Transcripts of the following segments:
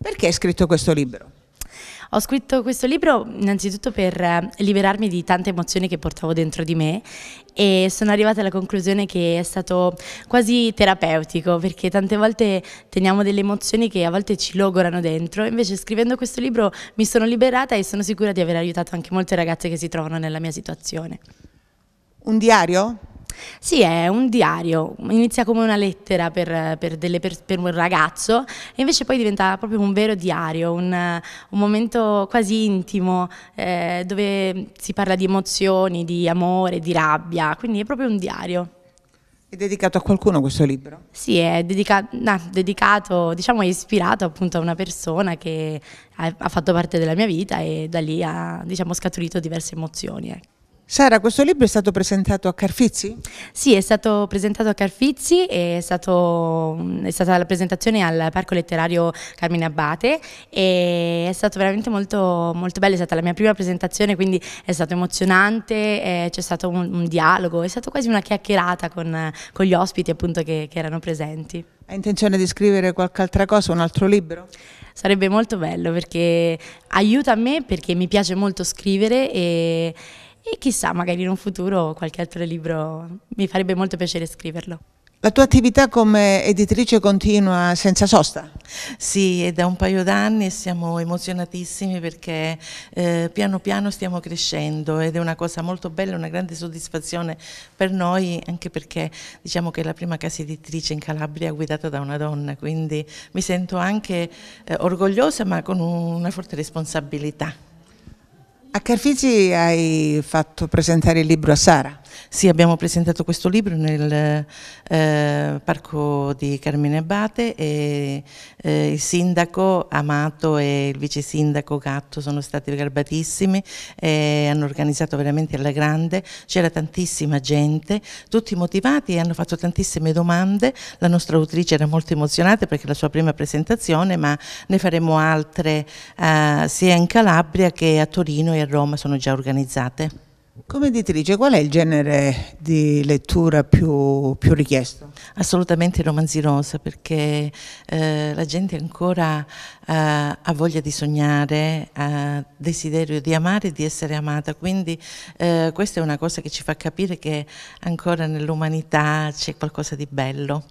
Perché hai scritto questo libro? Ho scritto questo libro innanzitutto per eh, liberarmi di tante emozioni che portavo dentro di me e sono arrivata alla conclusione che è stato quasi terapeutico perché tante volte teniamo delle emozioni che a volte ci logorano dentro, invece scrivendo questo libro mi sono liberata e sono sicura di aver aiutato anche molte ragazze che si trovano nella mia situazione. Un diario? Sì, è un diario, inizia come una lettera per, per, delle, per, per un ragazzo e invece poi diventa proprio un vero diario, un, un momento quasi intimo eh, dove si parla di emozioni, di amore, di rabbia, quindi è proprio un diario. È dedicato a qualcuno questo libro? Sì, è dedica no, dedicato, diciamo, è ispirato appunto a una persona che ha, ha, fatto parte della mia vita e da lì ha diciamo, scaturito diverse emozioni. Ecco. Sara, questo libro è stato presentato a Carfizzi? Sì, è stato presentato a Carfizzi, è, stato, è stata la presentazione al Parco Letterario Carmine Abbate e è stato veramente molto, molto bello, è stata la mia prima presentazione, quindi è stato emozionante, eh, c'è stato un, un, dialogo, è stata quasi una chiacchierata con, con gli ospiti appunto che, che erano presenti. Hai intenzione di scrivere qualche altra cosa, un altro libro? Sarebbe molto bello perché aiuta a me perché mi piace molto scrivere e e chissà, magari in un futuro qualche altro libro mi farebbe molto piacere scriverlo. La tua attività come editrice continua senza sosta? Sì, è da un paio d'anni e siamo emozionatissimi perché eh, piano piano stiamo crescendo ed è una cosa molto bella, una grande soddisfazione per noi, anche perché diciamo che è la prima casa editrice in Calabria guidata da una donna, quindi mi sento anche eh, orgogliosa ma con una forte responsabilità. A Carfigi hai fatto presentare il libro a Sara. Sì, abbiamo presentato questo libro nel eh, parco di Carmine Abate e eh, il sindaco Amato e il vice sindaco Gatto sono stati garbatissimi e hanno organizzato veramente alla grande, c'era tantissima gente, tutti motivati e hanno fatto tantissime domande, la nostra autrice era molto emozionata perché è la sua prima presentazione ma ne faremo altre eh, sia in Calabria che a Torino e a Roma sono già organizzate. Come editrice, qual è il genere di lettura più, più richiesto? Assolutamente i romanzi rosa, perché eh, la gente ancora eh, ha voglia di sognare, ha desiderio di amare e di essere amata, quindi eh, questa è una cosa che ci fa capire che ancora nell'umanità c'è qualcosa di bello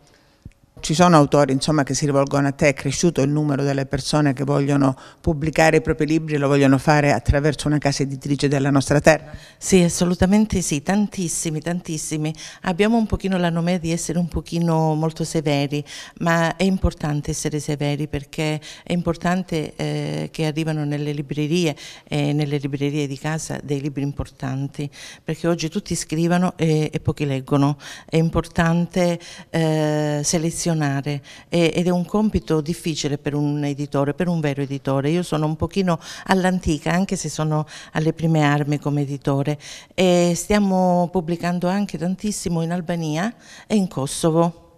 ci sono autori insomma, che si rivolgono a te, è cresciuto il numero delle persone che vogliono pubblicare i propri libri e lo vogliono fare attraverso una casa editrice della nostra terra? Sì, assolutamente sì, tantissimi, tantissimi. Abbiamo un pochino la nomea di essere un pochino molto severi, ma è importante essere severi perché è importante eh, che arrivano nelle librerie e eh, nelle librerie di casa dei libri importanti, perché oggi tutti scrivono e, e pochi leggono. È importante eh, selezionare relazionare ed è un compito difficile per un editore, per un vero editore. Io sono un pochino all'antica, anche se sono alle prime armi come editore. E stiamo pubblicando anche tantissimo in Albania e in Kosovo.